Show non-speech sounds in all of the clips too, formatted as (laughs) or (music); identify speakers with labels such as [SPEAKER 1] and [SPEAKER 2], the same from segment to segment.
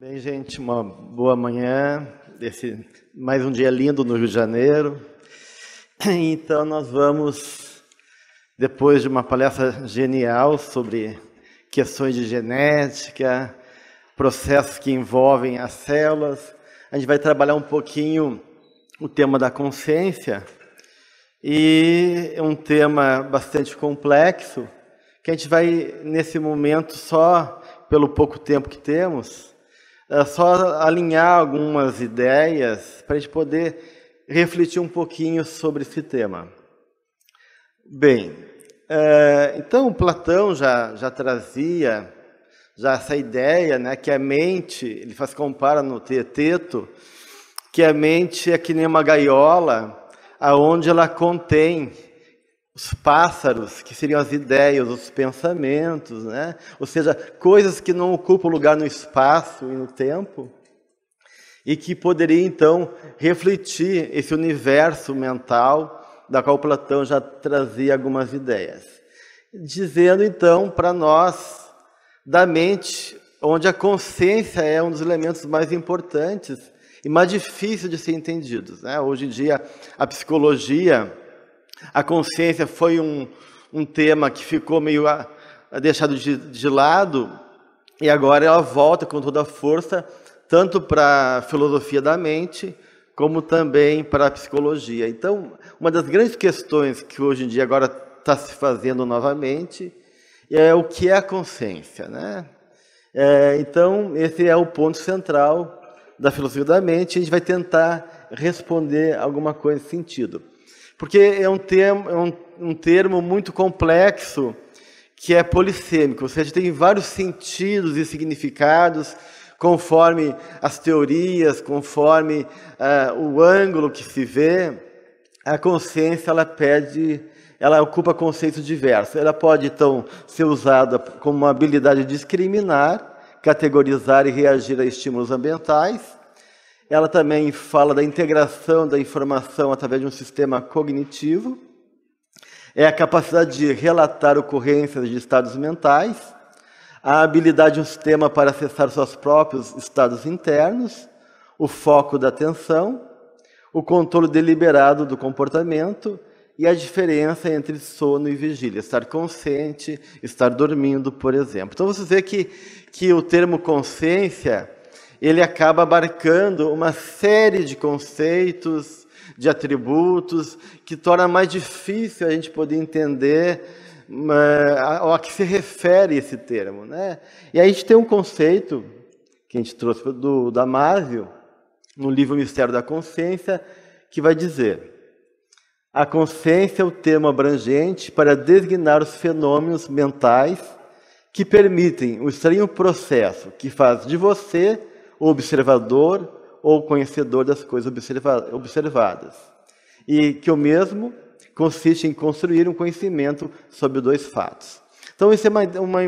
[SPEAKER 1] Bem, gente, uma boa manhã, mais um dia lindo no Rio de Janeiro. (clears throat) Então, nós vamos, depois de uma palestra genial sobre questões de genética, processos que envolvem as células, a gente vai trabalhar um pouquinho o tema da consciência e é um tema bastante complexo que a gente vai nesse momento só pelo pouco tempo que temos é só alinhar algumas ideias para a gente poder refletir um pouquinho sobre esse tema. Bem, é, então Platão já, já trazia já essa ideia né, que a mente, ele faz compara no Teteto, que a mente é que nem uma gaiola aonde ela contém os pássaros, que seriam as ideias, os pensamentos, né? ou seja, coisas que não ocupam lugar no espaço e no tempo, e que poderia então refletir esse universo mental da qual Platão já trazia algumas ideias. Dizendo então para nós da mente, onde a consciência é um dos elementos mais importantes e mais difíceis de ser entendidos. Né? Hoje em dia, a psicologia a consciência foi um, um tema que ficou meio a, ah, a deixado de, de lado, e agora ela volta com toda a força, tanto para a filosofia da mente, como também para a psicologia. Então, uma das grandes questões que hoje em dia agora está se fazendo novamente é o que é a consciência, né? É, então, esse é o ponto central da filosofia da mente. A gente vai tentar responder alguma coisa nesse sentido porque é um termo, é um, um termo muito complexo que é polissêmico, ou seja, tem vários sentidos e significados conforme as teorias, conforme uh, o ângulo que se vê. A consciência ela pede, ela ocupa conceitos diversos. Ela pode então ser usada como uma habilidade de discriminar, categorizar e reagir a estímulos ambientais ela também fala da integração da informação através de um sistema cognitivo. É a capacidade de relatar ocorrências de estados mentais, a habilidade de um sistema para acessar seus próprios estados internos, o foco da atenção, o controle deliberado do comportamento e a diferença entre sono e vigília, estar consciente, estar dormindo, por exemplo. Então você vê que, que o termo consciência ele acaba abarcando uma série de conceitos, de atributos, que torna mais difícil a gente poder entender eh, ao a que se refere esse termo. Né? E aí a gente tem um conceito que a gente trouxe do Damásio, no livro Mistério da Consciência, que vai dizer: a consciência é o termo abrangente para designar os fenômenos mentais que permitem o estranho processo que faz de você observador ou conhecedor das coisas observa observadas. E que o mesmo consiste em construir um conhecimento sobre dois fatos. Então, esse é uma, uma,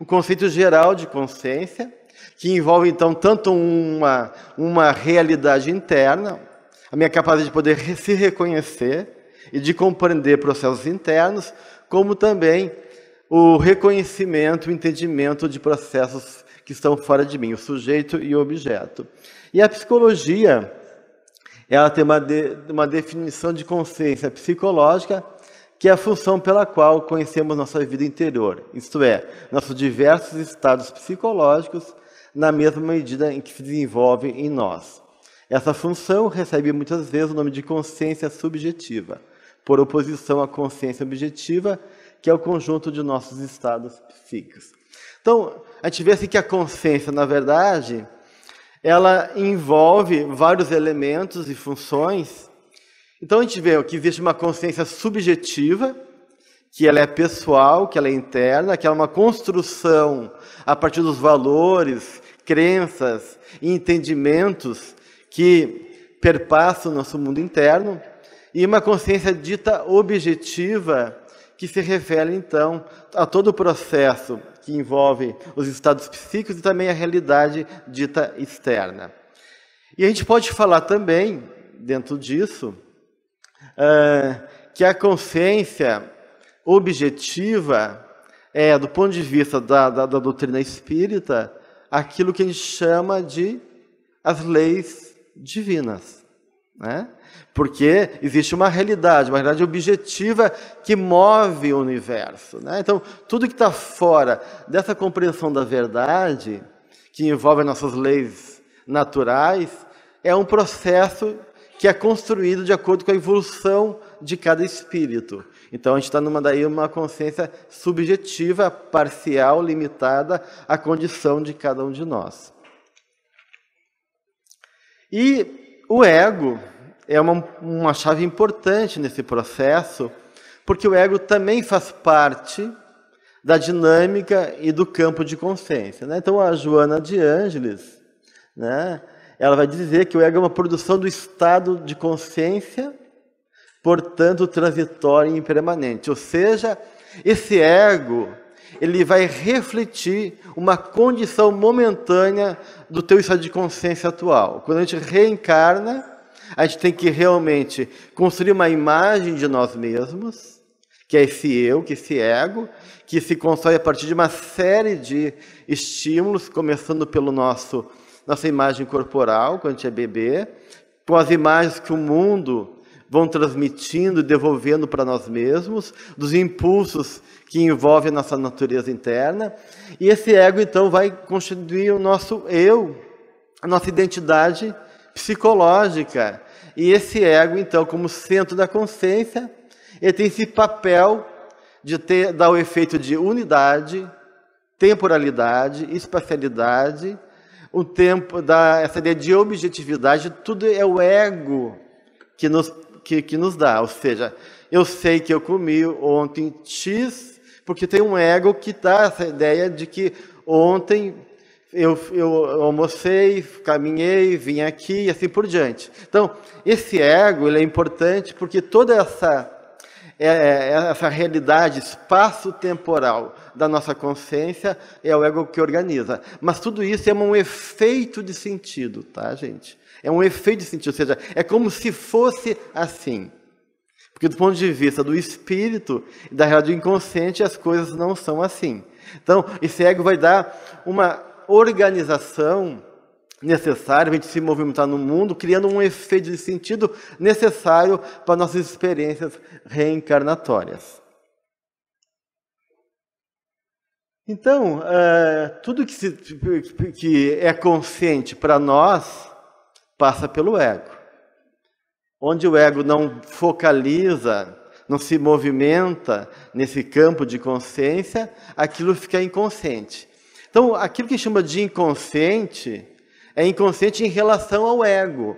[SPEAKER 1] um conceito geral de consciência, que envolve, então, tanto uma, uma realidade interna, a minha capacidade de poder se reconhecer e de compreender processos internos, como também o reconhecimento, o entendimento de processos que estão fora de mim, o sujeito e o objeto. E a psicologia, ela tem uma, de, uma definição de consciência psicológica, que é a função pela qual conhecemos nossa vida interior, isto é, nossos diversos estados psicológicos, na mesma medida em que se desenvolvem em nós. Essa função recebe muitas vezes o nome de consciência subjetiva, por oposição à consciência objetiva, que é o conjunto de nossos estados psíquicos. Então, a gente vê assim que a consciência, na verdade, ela envolve vários elementos e funções. Então a gente vê que existe uma consciência subjetiva, que ela é pessoal, que ela é interna, que ela é uma construção a partir dos valores, crenças e entendimentos que perpassam o nosso mundo interno, e uma consciência dita objetiva, que se refere então a todo o processo que envolve os estados psíquicos e também a realidade dita externa. E a gente pode falar também, dentro disso, eh, que a consciência objetiva é, do ponto de vista da, da, da doutrina espírita, aquilo que a gente chama de as leis divinas. Né? porque existe uma realidade, uma realidade objetiva que move o universo. Né? Então, tudo que está fora dessa compreensão da verdade, que envolve nossas leis naturais, é um processo que é construído de acordo com a evolução de cada espírito. Então, a gente está numa daí uma consciência subjetiva, parcial, limitada à condição de cada um de nós. E o ego, é uma, uma chave importante nesse processo, porque o ego também faz parte da dinâmica e do campo de consciência. Né? Então, a Joana de Ângeles, né, ela vai dizer que o ego é uma produção do estado de consciência, portanto, transitório e impermanente. Ou seja, esse ego ele vai refletir uma condição momentânea do teu estado de consciência atual. Quando a gente reencarna, a gente tem que realmente construir uma imagem de nós mesmos, que é esse eu, que é esse ego, que se constrói a partir de uma série de estímulos, começando pelo nosso nossa imagem corporal quando a gente é bebê, com as imagens que o mundo vão transmitindo, devolvendo para nós mesmos, dos impulsos que envolvem a nossa natureza interna, e esse ego então vai constituir o nosso eu, a nossa identidade psicológica. E esse ego, então, como centro da consciência, ele tem esse papel de ter, dar o efeito de unidade, temporalidade, espacialidade, o tempo da essa ideia de objetividade, tudo é o ego que nos que, que nos dá, ou seja, eu sei que eu comi ontem X, porque tem um ego que dá essa ideia de que ontem eu, eu almocei, caminhei, vim aqui e assim por diante. Então, esse ego ele é importante porque toda essa é, é, essa realidade espaço-temporal da nossa consciência é o ego que organiza. Mas tudo isso é um efeito de sentido, tá, gente? É um efeito de sentido, ou seja, é como se fosse assim. Porque do ponto de vista do espírito e da realidade inconsciente, as coisas não são assim. Então, esse ego vai dar uma organização necessária para a gente se movimentar no mundo, criando um efeito de sentido necessário para nossas experiências reencarnatórias. Então, eh, tudo que, se, que é consciente para nós passa pelo ego. Onde o ego não focaliza, não se movimenta nesse campo de consciência, aquilo fica inconsciente. Então, aquilo que chama de inconsciente é inconsciente em relação ao ego.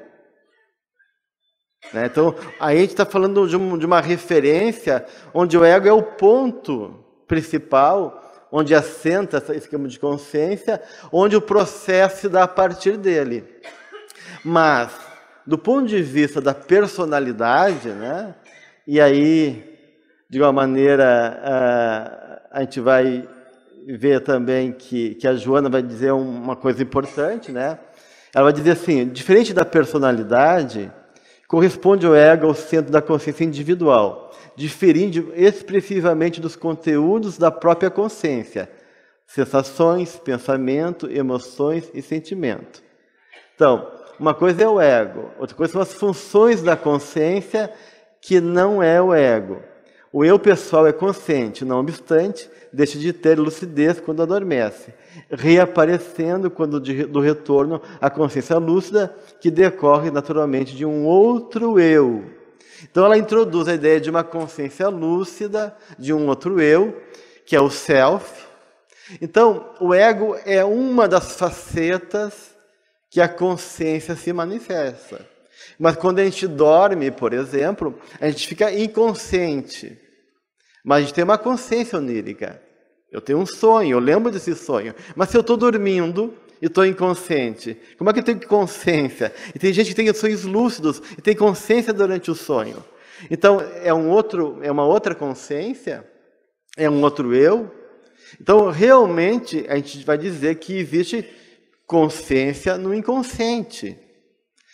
[SPEAKER 1] Né? Então, aí a gente está falando de, um, de uma referência onde o ego é o ponto principal onde assenta esse esquema de consciência, onde o processo se dá a partir dele. Mas, do ponto de vista da personalidade, né? e aí, de uma maneira, ah, a gente vai ver também que, que a Joana vai dizer uma coisa importante, né? Ela vai dizer assim: diferente da personalidade, corresponde o ego ao centro da consciência individual, diferindo expressivamente dos conteúdos da própria consciência, sensações, pensamento, emoções e sentimento. Então, uma coisa é o ego, outra coisa são as funções da consciência que não é o ego. O eu pessoal é consciente, não obstante, deixa de ter lucidez quando adormece, reaparecendo quando de, do retorno à consciência lúcida, que decorre naturalmente de um outro eu. Então ela introduz a ideia de uma consciência lúcida, de um outro eu, que é o self. Então, o ego é uma das facetas que a consciência se manifesta. Mas quando a gente dorme, por exemplo, a gente fica inconsciente. Mas a gente tem uma consciência onírica. Eu tenho um sonho, eu lembro desse sonho. Mas se eu estou dormindo e estou inconsciente, como é que eu tenho consciência? E tem gente que tem sonhos lúcidos e tem consciência durante o sonho. Então é um outro, é uma outra consciência, é um outro eu. Então realmente a gente vai dizer que existe consciência no inconsciente,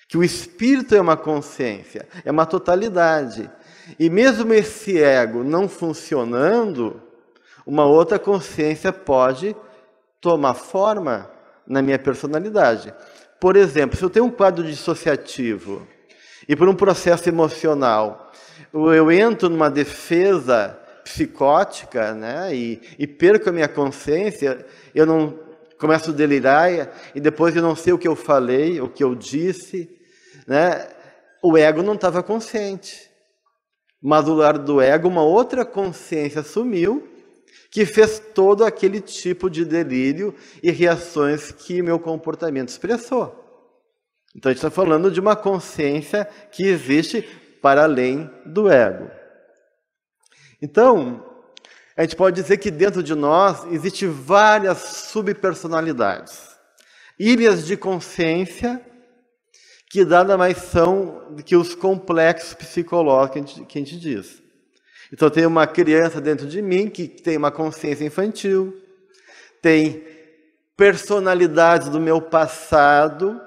[SPEAKER 1] que o espírito é uma consciência, é uma totalidade. E mesmo esse ego não funcionando, uma outra consciência pode tomar forma na minha personalidade. Por exemplo, se eu tenho um quadro dissociativo e por um processo emocional eu entro numa defesa psicótica né, e, e perco a minha consciência, eu não começo a delirar e depois eu não sei o que eu falei, o que eu disse, né? O ego não estava consciente. Mas do lado do ego, uma outra consciência assumiu, que fez todo aquele tipo de delírio e reações que meu comportamento expressou. Então a gente está falando de uma consciência que existe para além do ego. Então, a gente pode dizer que dentro de nós existe várias subpersonalidades, ilhas de consciência que nada mais são que os complexos psicológicos que a gente, que a gente diz. Então, tem uma criança dentro de mim que tem uma consciência infantil, tem personalidades do meu passado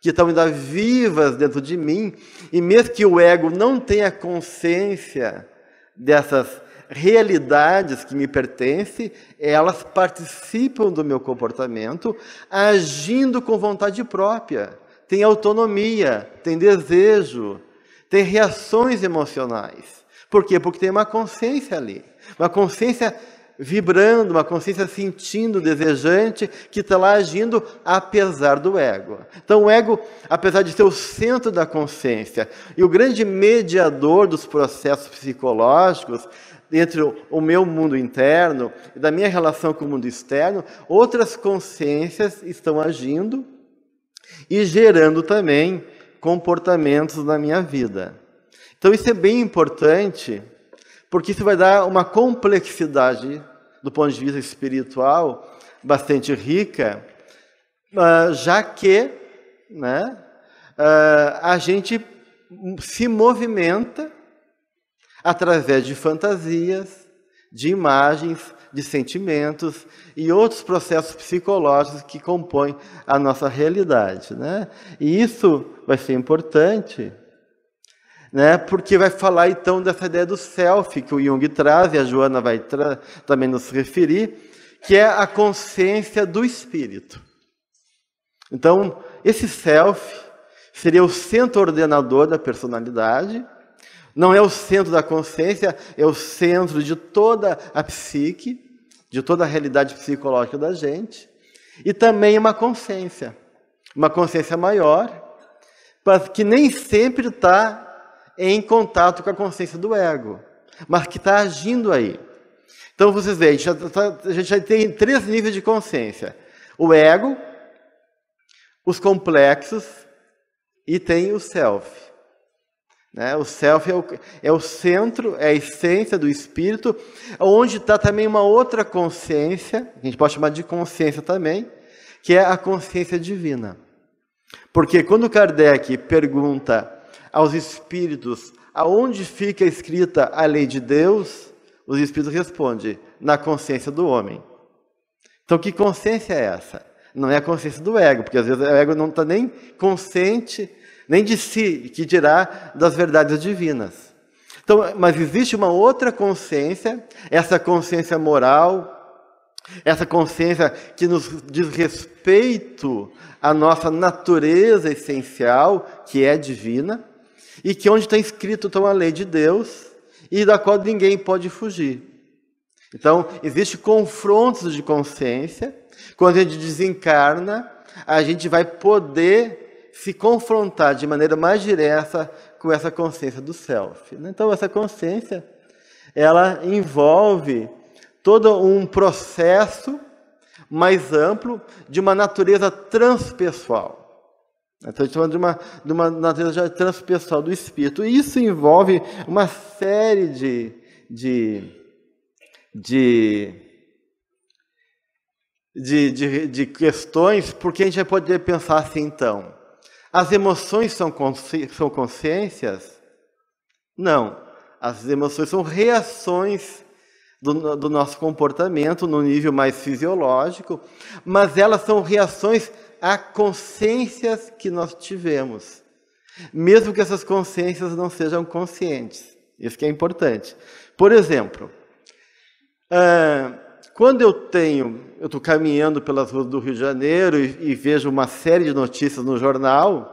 [SPEAKER 1] que estão ainda vivas dentro de mim, e mesmo que o ego não tenha consciência dessas realidades que me pertencem, elas participam do meu comportamento, agindo com vontade própria tem autonomia, tem desejo, tem reações emocionais. Por quê? Porque tem uma consciência ali, uma consciência vibrando, uma consciência sentindo, desejante, que está lá agindo apesar do ego. Então, o ego, apesar de ser o centro da consciência e o grande mediador dos processos psicológicos, entre o meu mundo interno e da minha relação com o mundo externo, outras consciências estão agindo e gerando também comportamentos na minha vida. Então isso é bem importante, porque isso vai dar uma complexidade do ponto de vista espiritual bastante rica, ah, já que né, ah, a gente se movimenta através de fantasias, de imagens, de sentimentos e outros processos psicológicos que compõem a nossa realidade. Né? E isso vai ser importante, né? porque vai falar então dessa ideia do self que o Jung traz e a Joana vai também nos referir, que é a consciência do espírito. Então, esse self seria o centro ordenador da personalidade, não é o centro da consciência, é o centro de toda a psique de toda a realidade psicológica da gente, e também uma consciência, uma consciência maior, que nem sempre está em contato com a consciência do ego, mas que está agindo aí. Então vocês veem, tá, a gente já tem três níveis de consciência: o ego, os complexos e tem o self. Né? O self é o, é o centro, é a essência do espírito, onde está também uma outra consciência, a gente pode chamar de consciência também, que é a consciência divina. Porque quando Kardec pergunta aos espíritos aonde fica escrita a lei de Deus, os espíritos respondem: na consciência do homem. Então, que consciência é essa? Não é a consciência do ego, porque às vezes o ego não está nem consciente nem de si, que dirá das verdades divinas. Então, mas existe uma outra consciência, essa consciência moral, essa consciência que nos diz respeito à nossa natureza essencial, que é divina, e que é onde está escrito então a lei de Deus e da qual ninguém pode fugir. Então, existe confrontos de consciência. Quando a gente desencarna, a gente vai poder se confrontar de maneira mais direta com essa consciência do self. Né? Então, essa consciência, ela envolve todo um processo mais amplo de uma natureza transpessoal. Né? Estou tá falando de uma, de uma natureza transpessoal do espírito. E isso envolve uma série de, de, de de, de, de, questões, porque a gente vai poder pensar assim, então, as emoções são, consci são consciências? Não. As emoções são reações do, do nosso comportamento no nível mais fisiológico, mas elas são reações a consciências que nós tivemos, mesmo que essas consciências não sejam conscientes. Isso que é importante. Por exemplo, quando eu tenho, eu estou caminhando pelas ruas do Rio de Janeiro e, e vejo uma série de notícias no jornal,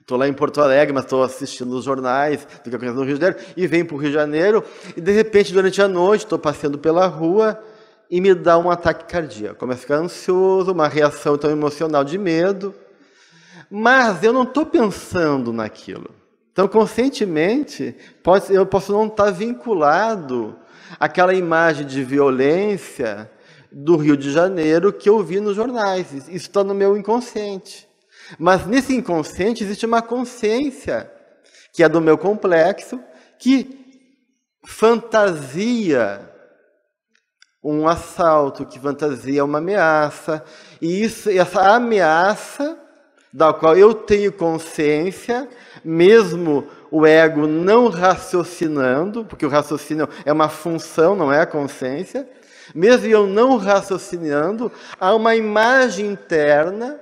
[SPEAKER 1] Estou lá em Porto Alegre, mas estou assistindo os jornais do que acontece no Rio de Janeiro, e venho para o Rio de Janeiro, e de repente, durante a noite, estou passeando pela rua e me dá um ataque cardíaco. Começo a ficar ansioso, uma reação tão emocional de medo, mas eu não estou pensando naquilo. Então, conscientemente, pode, eu posso não estar tá vinculado aquela imagem de violência do Rio de Janeiro que eu vi nos jornais. Isso está no meu inconsciente. Mas nesse inconsciente existe uma consciência, que é do meu complexo, que fantasia um assalto, que fantasia uma ameaça. E isso, essa ameaça da qual eu tenho consciência, mesmo o ego não raciocinando, porque o raciocínio é uma função, não é a consciência. Mesmo eu não raciocinando, há uma imagem interna,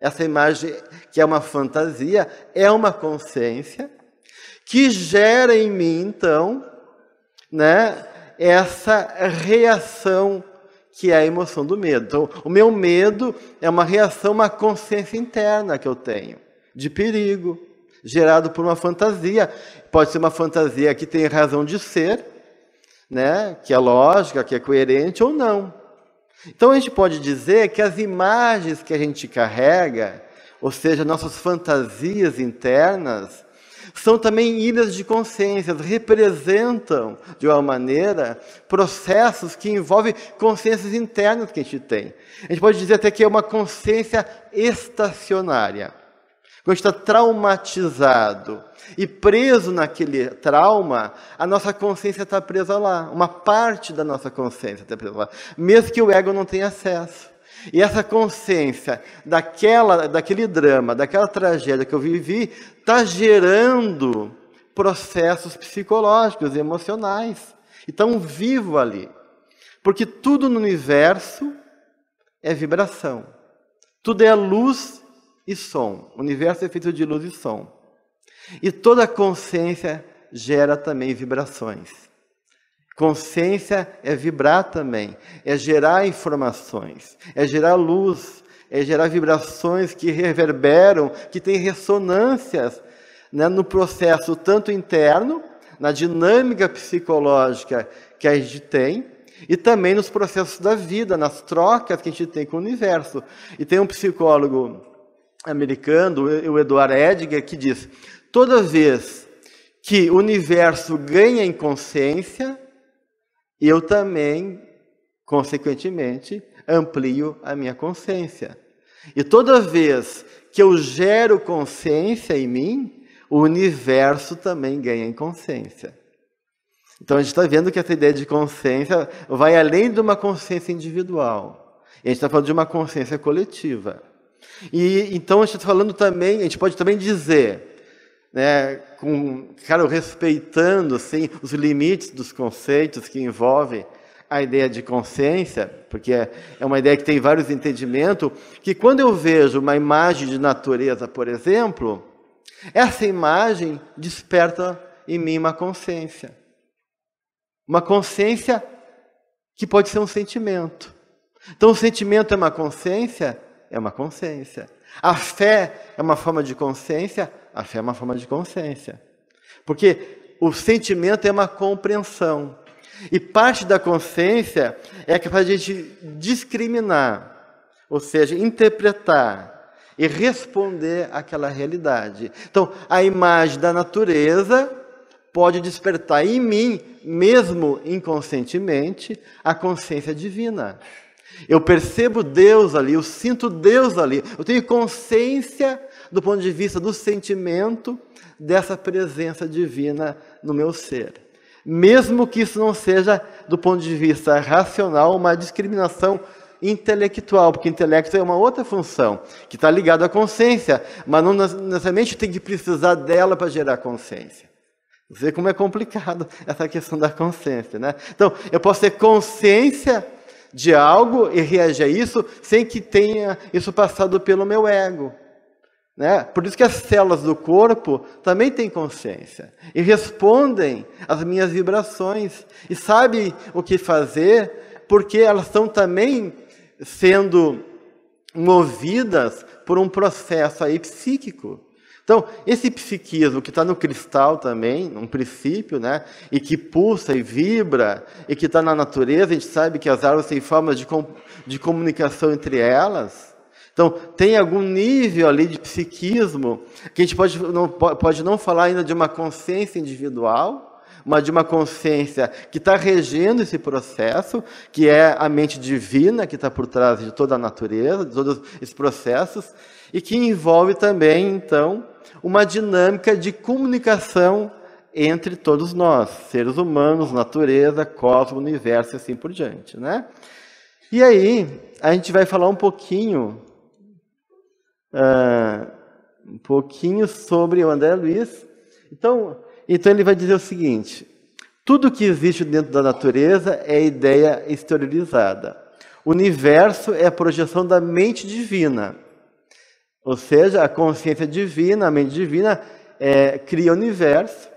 [SPEAKER 1] essa imagem que é uma fantasia, é uma consciência, que gera em mim, então, né, essa reação que é a emoção do medo. Então, o meu medo é uma reação, uma consciência interna que eu tenho de perigo, gerado por uma fantasia. Pode ser uma fantasia que tem razão de ser, né? que é lógica, que é coerente ou não. Então a gente pode dizer que as imagens que a gente carrega, ou seja, nossas fantasias internas, são também ilhas de consciências, representam, de uma maneira, processos que envolvem consciências internas que a gente tem. A gente pode dizer até que é uma consciência estacionária quando está traumatizado e preso naquele trauma, a nossa consciência está presa lá. Uma parte da nossa consciência está presa lá. Mesmo que o ego não tenha acesso. E essa consciência daquela, daquele drama, daquela tragédia que eu vivi, está gerando processos psicológicos e emocionais. E tão vivo ali. Porque tudo no universo é vibração. Tudo é luz e som. O universo é feito de luz e som. E toda consciência gera também vibrações. Consciência é vibrar também, é gerar informações, é gerar luz, é gerar vibrações que reverberam, que têm ressonâncias né, no processo tanto interno, na dinâmica psicológica que a gente tem, e também nos processos da vida, nas trocas que a gente tem com o universo. E tem um psicólogo americano, o Eduardo Edgar, que diz: toda vez que o universo ganha em consciência, eu também, consequentemente, amplio a minha consciência. E toda vez que eu gero consciência em mim, o universo também ganha em consciência. Então a gente está vendo que essa ideia de consciência vai além de uma consciência individual. A gente está falando de uma consciência coletiva. E então a gente está falando também, a gente pode também dizer, né, com, cara, respeitando assim, os limites dos conceitos que envolvem a ideia de consciência, porque é, é uma ideia que tem vários entendimentos, que quando eu vejo uma imagem de natureza, por exemplo, essa imagem desperta em mim uma consciência. Uma consciência que pode ser um sentimento. Então, o sentimento é uma consciência é uma consciência. A fé é uma forma de consciência, a fé é uma forma de consciência. Porque o sentimento é uma compreensão. E parte da consciência é a capacidade de a gente discriminar, ou seja, interpretar e responder àquela realidade. Então, a imagem da natureza pode despertar em mim, mesmo inconscientemente, a consciência divina. Eu percebo Deus ali, eu sinto Deus ali, eu tenho consciência do ponto de vista do sentimento dessa presença divina no meu ser. Mesmo que isso não seja, do ponto de vista racional, uma discriminação intelectual, porque intelecto é uma outra função que está ligada à consciência, mas não necessariamente tem que precisar dela para gerar consciência. Você vê como é complicado (laughs) essa questão da consciência, né? Então, eu posso ter consciência de algo e reage a isso sem que tenha isso passado pelo meu ego. Né? Por isso que as células do corpo também têm consciência e respondem às minhas vibrações e sabem o que fazer, porque elas estão também sendo movidas por um processo aí psíquico. Então, esse psiquismo que está no cristal também, um princípio, né? e que pulsa e vibra, e que está na natureza, a gente sabe que as árvores têm formas de, com, de comunicação entre elas. Então, tem algum nível ali de psiquismo que a gente pode não, pode não falar ainda de uma consciência individual, mas de uma consciência que está regendo esse processo, que é a mente divina que está por trás de toda a natureza, de todos esses processos, e que envolve também, então, uma dinâmica de comunicação entre todos nós, seres humanos, natureza, cosmos, universo e assim por diante, né? E aí, a gente vai falar um pouquinho, uh, um pouquinho sobre o André Luiz. Então, então ele vai dizer o seguinte: tudo que existe dentro da natureza é ideia exteriorizada. O universo é a projeção da mente divina. Ou seja, a consciência divina, a mente divina, é, cria o universo.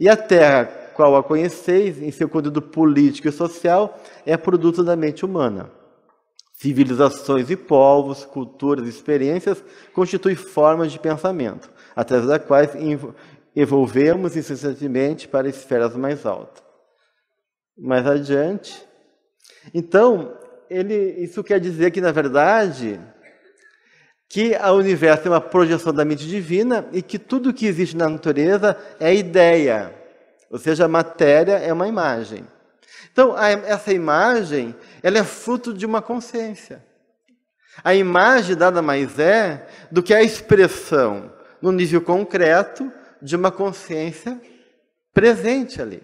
[SPEAKER 1] E a Terra, qual a conheceis, em seu conteúdo político e social, é produto da mente humana. Civilizações e povos, culturas e experiências constituem formas de pensamento, através das quais evolvemos incessantemente para esferas mais altas. Mais adiante. Então, ele, isso quer dizer que, na verdade, que o universo é uma projeção da mente divina e que tudo que existe na natureza é ideia, ou seja, a matéria é uma imagem. Então, a, essa imagem ela é fruto de uma consciência. A imagem dada mais é do que a expressão no nível concreto de uma consciência presente ali.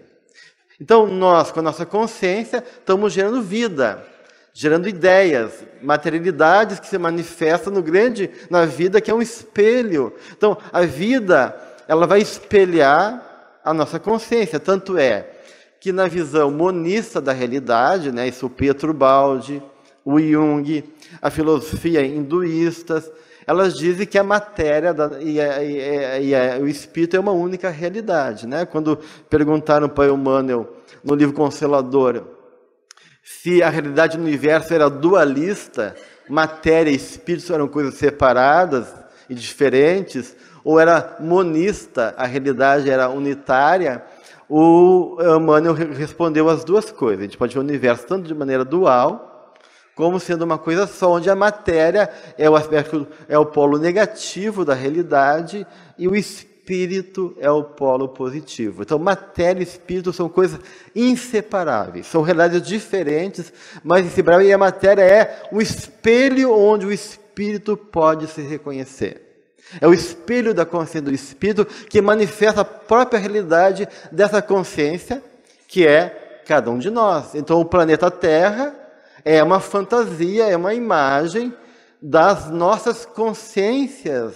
[SPEAKER 1] Então, nós, com a nossa consciência, estamos gerando vida, gerando ideias, materialidades que se manifestam no grande, na vida, que é um espelho. Então, a vida, ela vai espelhar a nossa consciência. Tanto é que na visão monista da realidade, né, isso o Pietro Baldi, o Jung, a filosofia hinduístas, elas dizem que a matéria da, e, a, e, a, e a, o espírito é uma única realidade. Né? Quando perguntaram para Emmanuel, no livro Consolador, se a realidade do universo era dualista, matéria e espírito eram coisas separadas e diferentes, ou era monista, a realidade era unitária, o Emmanuel respondeu as duas coisas. A gente pode ver o universo tanto de maneira dual, como sendo uma coisa só, onde a matéria é o aspecto, é o polo negativo da realidade e o espírito é o polo positivo. Então, matéria e espírito são coisas inseparáveis, são realidades diferentes, mas inseparáveis. E a matéria é o espelho onde o espírito pode se reconhecer. É o espelho da consciência do espírito que manifesta a própria realidade dessa consciência, que é cada um de nós. Então, o planeta Terra é uma fantasia, é uma imagem das nossas consciências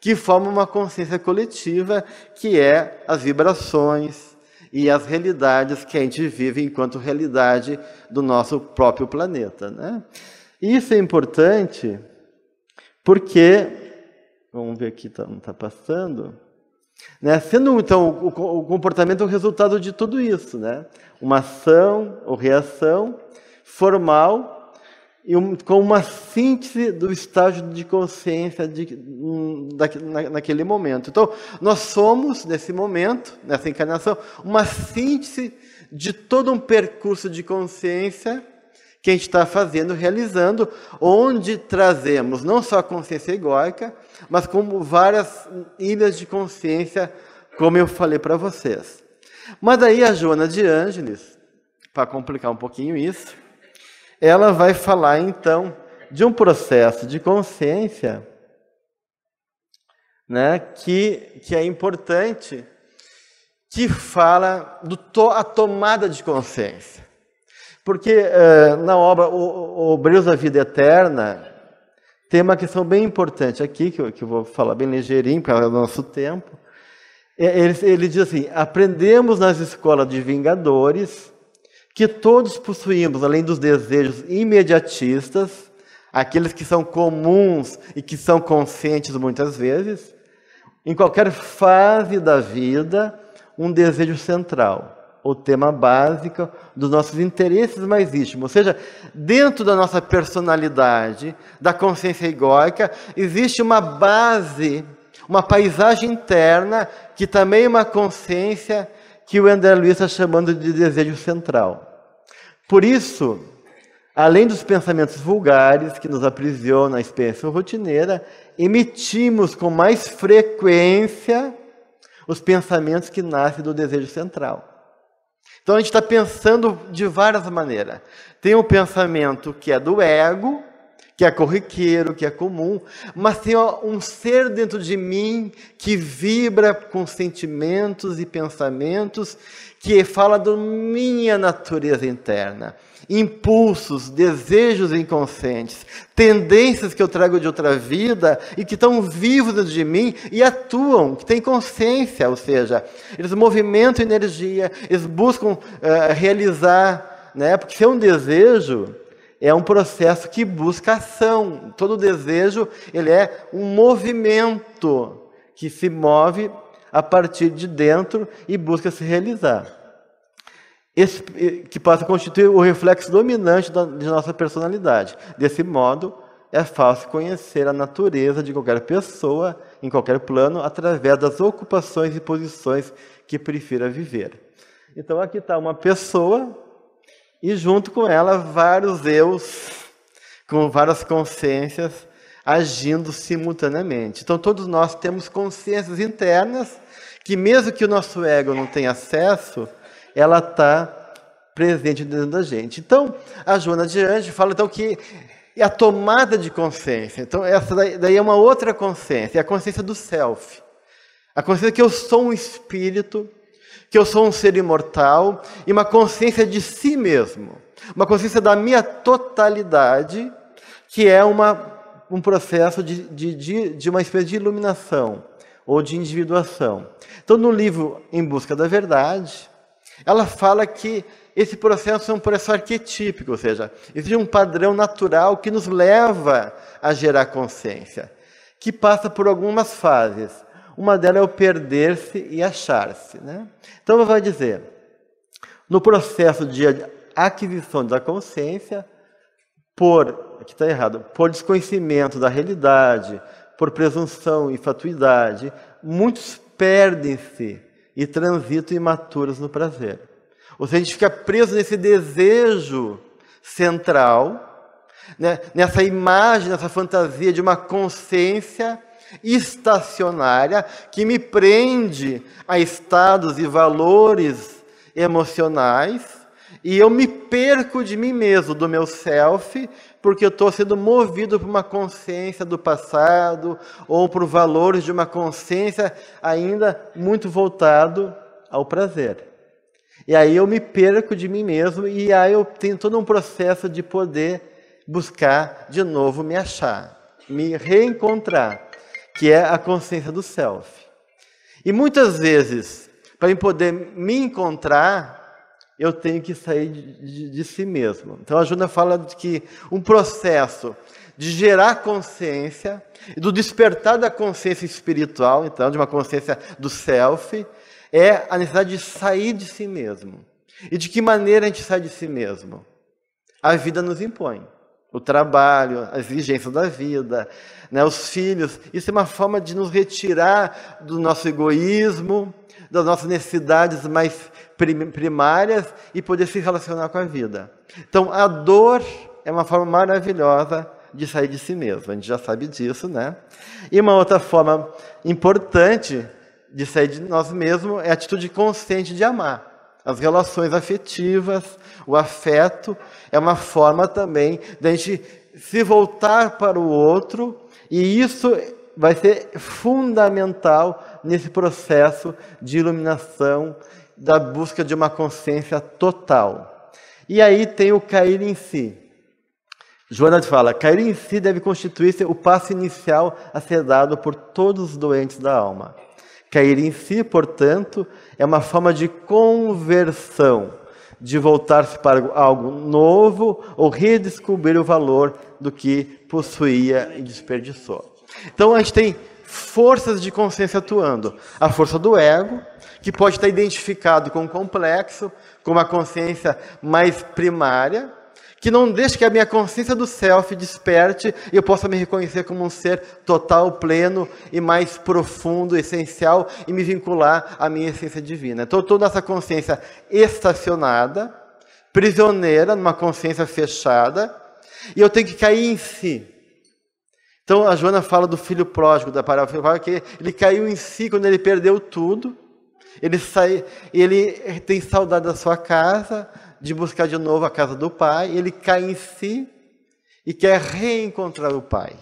[SPEAKER 1] que formam uma consciência coletiva que é as vibrações e as realidades que a gente vive enquanto realidade do nosso próprio planeta, né? Isso é importante porque vamos ver aqui tá, não está passando, né? Sendo então o, o comportamento o resultado de tudo isso, né? Uma ação ou reação formal e um, com uma síntese do estágio de consciência de, hum, da, na, naquele momento. Então, nós somos, nesse momento, nessa encarnação, uma síntese de todo um percurso de consciência que a gente está fazendo, realizando, onde trazemos não só a consciência egóica, mas como várias ilhas de consciência, como eu falei para vocês. Mas daí a Joana de Ângeles, para complicar um pouquinho isso, ela vai falar então de um processo de consciência né, que, que é importante, que fala do to, a tomada de consciência. Porque eh, na obra o, o Breus da Vida Eterna tem uma questão bem importante aqui, que eu, que eu vou falar bem ligeirinho, para é o nosso tempo. É, ele, ele diz assim: aprendemos nas escolas de vingadores que todos possuímos, além dos desejos imediatistas, aqueles que são comuns e que são conscientes muitas vezes, em qualquer fase da vida, um desejo central, o tema básico dos nossos interesses mais íntimos. Ou seja, dentro da nossa personalidade, da consciência egóica, existe uma base, uma paisagem interna, que também é uma consciência que o André Luiz está chamando de desejo central. Por isso, além dos pensamentos vulgares que nos aprisionam à experiência rotineira, emitimos com mais frequência os pensamentos que nascem do desejo central. Então a gente está pensando de várias maneiras. Tem o pensamento que é do ego, que é corriqueiro, que é comum, mas tem um ser dentro de mim que vibra com sentimentos e pensamentos que fala da minha natureza interna, impulsos, desejos inconscientes, tendências que eu trago de outra vida e que estão vivos dentro de mim e atuam, que têm consciência, ou seja, eles movimentam energia, eles buscam uh, realizar, né? porque se é um desejo, é um processo que busca ação. Todo desejo, ele é um movimento que se move a partir de dentro e busca se realizar. Esse, que possa constituir o reflexo dominante da, de nossa personalidade. Desse modo, é fácil conhecer a natureza de qualquer pessoa, em qualquer plano, através das ocupações e posições que prefira viver. Então, aqui está uma pessoa e, junto com ela, vários eus, com várias consciências agindo simultaneamente. Então, todos nós temos consciências internas que, mesmo que o nosso ego não tenha acesso, ela está presente dentro da gente. Então, a Joana de Anjos fala então que é a tomada de consciência. Então, essa daí é uma outra consciência, é a consciência do self. A consciência que eu sou um espírito, que eu sou um ser imortal, e uma consciência de si mesmo, uma consciência da minha totalidade, que é uma um processo de, de, de, de uma espécie de iluminação ou de individuação. Então, no livro Em Busca da Verdade, ela fala que esse processo é um processo arquetípico, ou seja, existe um padrão natural que nos leva a gerar consciência, que passa por algumas fases. Uma delas é o perder-se e achar-se. Né? Então, ela vai dizer, no processo de aquisição da consciência, por, aqui está errado, por desconhecimento da realidade, por presunção e fatuidade, muitos perdem-se e transitam imaturos no prazer. Ou seja, a gente fica preso nesse desejo central, né? nessa imagem, nessa fantasia de uma consciência estacionária que me prende a estados e valores emocionais e eu me perco de mim mesmo, do meu self, porque eu estou sendo movido por uma consciência do passado ou por valores de uma consciência ainda muito voltado ao prazer. E aí eu me perco de mim mesmo e aí eu tenho todo um processo de poder buscar de novo me achar, me reencontrar, que é a consciência do self. E muitas vezes, para eu poder me encontrar, eu tenho que sair de, de, de si mesmo. Então a Juna fala de que um processo de gerar consciência, do despertar da consciência espiritual, então, de uma consciência do self, é a necessidade de sair de si mesmo. E de que maneira a gente sai de si mesmo? A vida nos impõe. O trabalho, as exigências da vida, né, os filhos. Isso é uma forma de nos retirar do nosso egoísmo, das nossas necessidades mais primárias e poder se relacionar com a vida. Então, a dor é uma forma maravilhosa de sair de si mesmo. A gente já sabe disso, né? E uma outra forma importante de sair de nós mesmos é a atitude consciente de amar. As relações afetivas, o afeto, é uma forma também da gente se voltar para o outro, e isso vai ser fundamental nesse processo de iluminação da busca de uma consciência total. E aí tem o cair em si. Joana fala: cair em si deve constituir-se o passo inicial a ser dado por todos os doentes da alma. Cair em si, portanto, é uma forma de conversão, de voltar-se para algo novo ou redescobrir o valor do que possuía e desperdiçou. Então a gente tem forças de consciência atuando: a força do ego, que pode estar identificado com o complexo, com uma consciência mais primária, que não deixa que a minha consciência do self desperte e eu possa me reconhecer como um ser total, pleno e mais profundo, essencial e me vincular à minha essência divina. Então, toda essa consciência estacionada, prisioneira, numa consciência fechada, e eu tenho que cair em si. Então, a Joana fala do filho pródigo da parábola, que ele caiu em si quando ele perdeu tudo. Ele, sai, ele tem saudade da sua casa, de buscar de novo a casa do pai, ele cai em si e quer reencontrar o pai.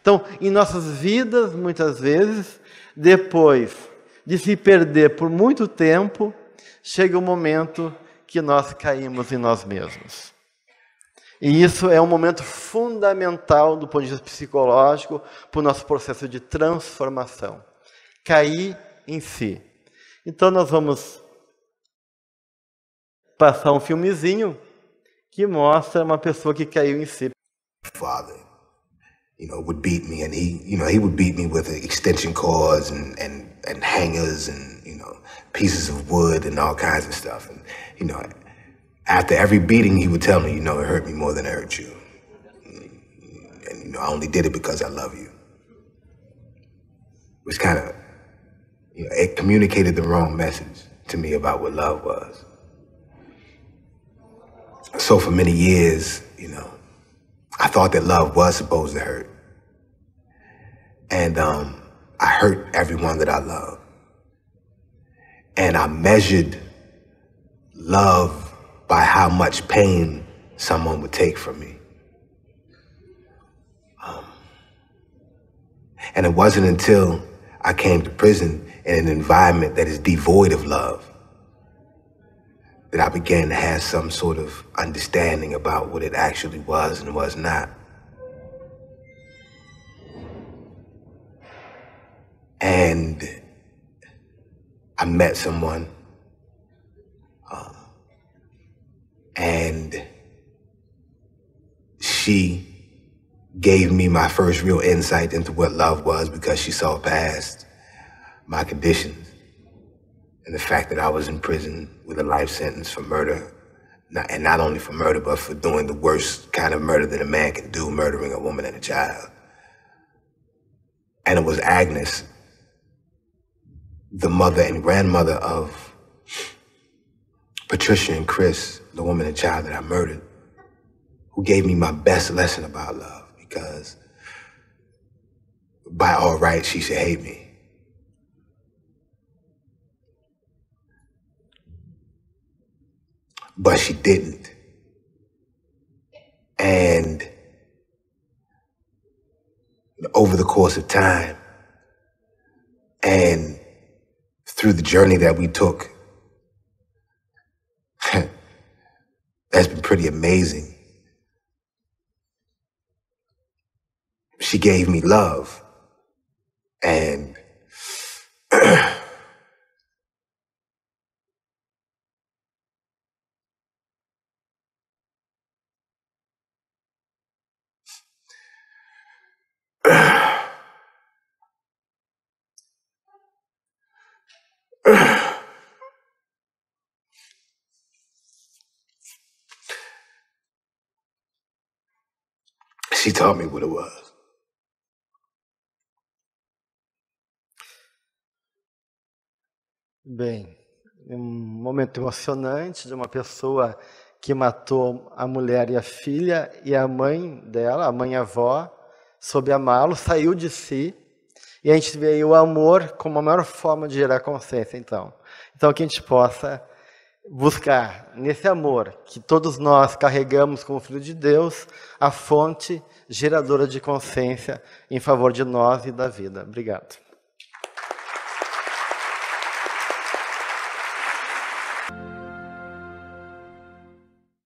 [SPEAKER 1] Então, em nossas vidas, muitas vezes, depois de se perder por muito tempo, chega o um momento que nós caímos em nós mesmos. E isso é um momento fundamental do ponto de vista psicológico para o nosso processo de transformação. Cair em si. Então nós vamos passar um filmezinho que mostra uma pessoa que caiu em si. Father,
[SPEAKER 2] you know, would beat me and he, you know, he would beat me with extension cords and and and hangers and, you know, pieces of wood and all kinds of stuff and, you know, after every beating he would tell me, you know, it hurt me more than it hurt you. And you know, I only did it because I love you. was kind of you know, it communicated the wrong message to me about what love was. So for many years, you know, I thought that love was supposed to hurt. And um, I hurt everyone that I love. And I measured love by how much pain someone would take from me. Um, and it wasn't until I came to prison in an environment that is devoid of love that I began to have some sort of understanding about what it actually was and was not. And I met someone, uh, and she gave me my first real insight into what love was because she saw past my conditions and the fact that I was in prison with a life sentence for murder, not, and not only for murder, but for doing the worst kind of murder that a man can do, murdering a woman and a child. And it was Agnes, the mother and grandmother of Patricia and Chris, the woman and child that I murdered, who gave me my best lesson about love because by all rights, she should hate me but she didn't. And over the course of time and through the journey that we took, (laughs) that's been pretty amazing. She gave me love
[SPEAKER 1] and (clears throat) She told me what it was. Bem, um momento emocionante de uma pessoa que matou a mulher e a filha e a mãe dela, a mãe e a avó, soube amá-lo, saiu de si. E a gente vê aí o amor como a maior forma de gerar consciência, então. Então, que a gente possa buscar nesse amor que todos nós carregamos como filho de Deus a fonte geradora de consciência em favor de nós e da vida. Obrigado.